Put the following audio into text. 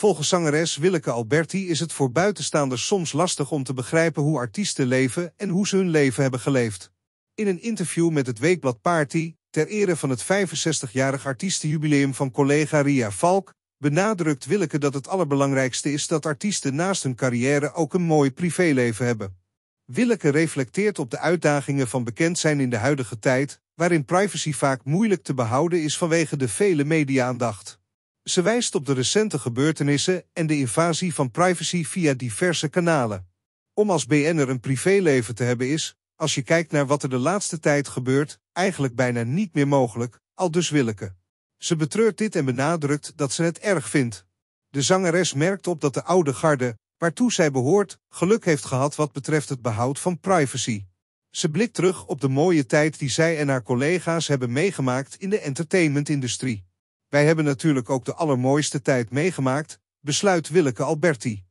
Volgens zangeres Willeke Alberti is het voor buitenstaanders soms lastig om te begrijpen hoe artiesten leven en hoe ze hun leven hebben geleefd. In een interview met het weekblad Party, ter ere van het 65-jarig artiestenjubileum van collega Ria Valk, benadrukt Willeke dat het allerbelangrijkste is dat artiesten naast hun carrière ook een mooi privéleven hebben. Willeke reflecteert op de uitdagingen van bekend zijn in de huidige tijd, waarin privacy vaak moeilijk te behouden is vanwege de vele media-aandacht. Ze wijst op de recente gebeurtenissen en de invasie van privacy via diverse kanalen. Om als BN'er een privéleven te hebben is, als je kijkt naar wat er de laatste tijd gebeurt, eigenlijk bijna niet meer mogelijk, al dus Willeke. Ze betreurt dit en benadrukt dat ze het erg vindt. De zangeres merkt op dat de oude garde, waartoe zij behoort, geluk heeft gehad wat betreft het behoud van privacy. Ze blikt terug op de mooie tijd die zij en haar collega's hebben meegemaakt in de entertainmentindustrie. Wij hebben natuurlijk ook de allermooiste tijd meegemaakt, besluit Willeke Alberti.